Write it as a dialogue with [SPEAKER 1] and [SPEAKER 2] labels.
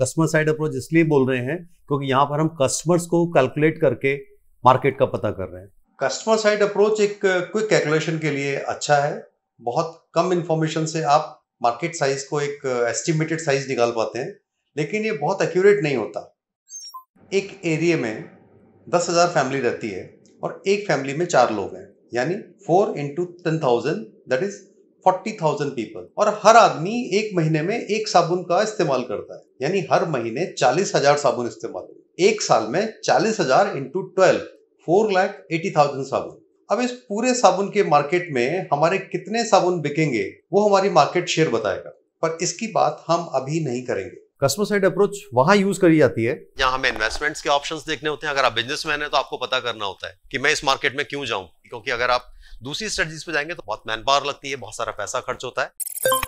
[SPEAKER 1] customer side approach इसलिए बोल रहे हैं क्योंकि यहाँ पर हम कस्टमर्स को कैलकुलेट करके मार्केट का पता कर रहे हैं
[SPEAKER 2] कस्टमर साइड अप्रोच एक क्विक कैलकुलेशन के लिए अच्छा है बहुत कम इन्फॉर्मेशन से आप मार्केट साइज को एक एस्टिमेटेड साइज निकाल पाते हैं लेकिन ये बहुत एक्यूरेट नहीं होता एक एरिए में दस हज़ार फैमिली रहती है और एक फैमिली में चार लोग हैं यानी four into ten thousand that is forty thousand people और हर आदमी एक महीने में एक साबुन का इस्तेमाल करता है यानी हर महीने चालीस हजार साबुन इस्तेमाल एक साल में चालीस हजार into twelve four lakh eighty thousand साबुन अब इस पूरे साबुन के मार्केट में हमारे कितने साबुन बिकेंगे वो हमारी मार्केट शेयर बताएगा पर इसकी बात हम अभी नहीं करेंगे कस्टमर साइड अप्रोच वहां यूज करी जाती है जहां हमें इन्वेस्टमेंट्स के ऑप्शंस देखने होते हैं अगर आप बिजनेसमैन है तो आपको पता करना होता है कि मैं इस मार्केट में क्यों जाऊं क्योंकि अगर आप दूसरी स्ट्रेटजीज पे जाएंगे तो बहुत मैन पावर लगती है बहुत सारा पैसा खर्च होता है